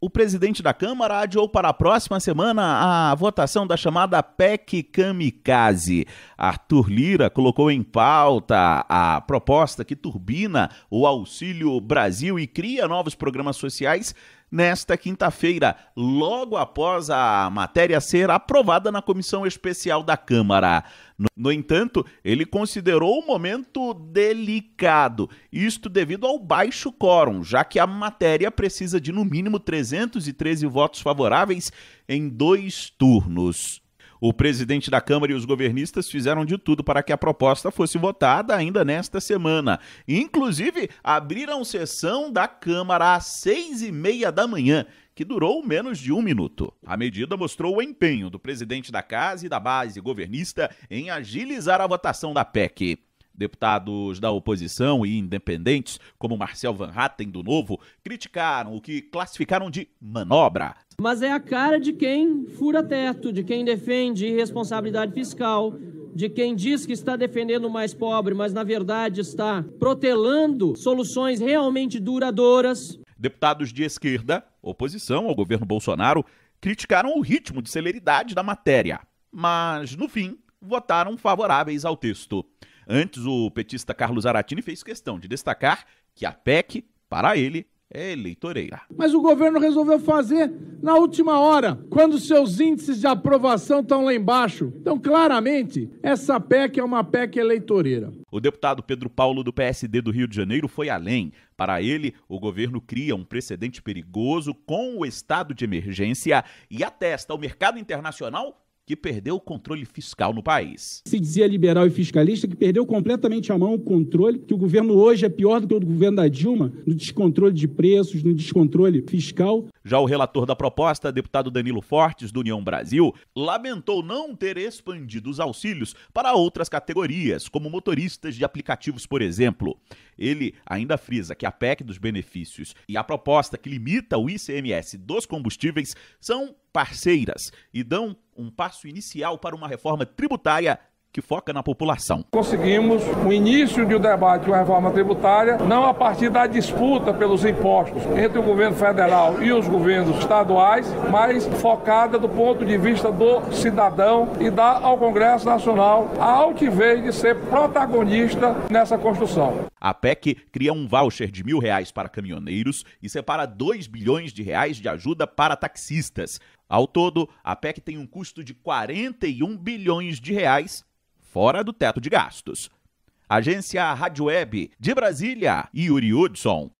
o presidente da Câmara adiou para a próxima semana a votação da chamada PEC Kamikaze. Arthur Lira colocou em pauta a proposta que turbina o Auxílio Brasil e cria novos programas sociais nesta quinta-feira, logo após a matéria ser aprovada na comissão especial da Câmara. No entanto, ele considerou o momento delicado, isto devido ao baixo quórum, já que a matéria precisa de no mínimo 313 votos favoráveis em dois turnos. O presidente da Câmara e os governistas fizeram de tudo para que a proposta fosse votada ainda nesta semana. Inclusive, abriram sessão da Câmara às seis e meia da manhã, que durou menos de um minuto. A medida mostrou o empenho do presidente da casa e da base governista em agilizar a votação da PEC. Deputados da oposição e independentes, como Marcel Van Hatten do Novo, criticaram o que classificaram de manobra mas é a cara de quem fura teto, de quem defende irresponsabilidade fiscal, de quem diz que está defendendo o mais pobre, mas na verdade está protelando soluções realmente duradouras. Deputados de esquerda, oposição ao governo Bolsonaro, criticaram o ritmo de celeridade da matéria, mas no fim votaram favoráveis ao texto. Antes, o petista Carlos Aratini fez questão de destacar que a PEC, para ele, é eleitoreira. Mas o governo resolveu fazer na última hora, quando seus índices de aprovação estão lá embaixo. Então, claramente, essa PEC é uma PEC eleitoreira. O deputado Pedro Paulo, do PSD do Rio de Janeiro, foi além. Para ele, o governo cria um precedente perigoso com o estado de emergência e atesta ao mercado internacional que perdeu o controle fiscal no país. Se dizia liberal e fiscalista que perdeu completamente a mão o controle, que o governo hoje é pior do que o governo da Dilma, no descontrole de preços, no descontrole fiscal. Já o relator da proposta, deputado Danilo Fortes, do União Brasil, lamentou não ter expandido os auxílios para outras categorias, como motoristas de aplicativos, por exemplo. Ele ainda frisa que a PEC dos benefícios e a proposta que limita o ICMS dos combustíveis são parceiras e dão um passo inicial para uma reforma tributária que foca na população. Conseguimos o início de um debate de uma reforma tributária, não a partir da disputa pelos impostos entre o governo federal e os governos estaduais, mas focada do ponto de vista do cidadão e dá ao Congresso Nacional a altivez de ser protagonista nessa construção. A PEC cria um voucher de mil reais para caminhoneiros e separa 2 bilhões de reais de ajuda para taxistas. Ao todo, a PEC tem um custo de 41 bilhões de reais, fora do teto de gastos. Agência Rádio Web de Brasília, Yuri Hudson.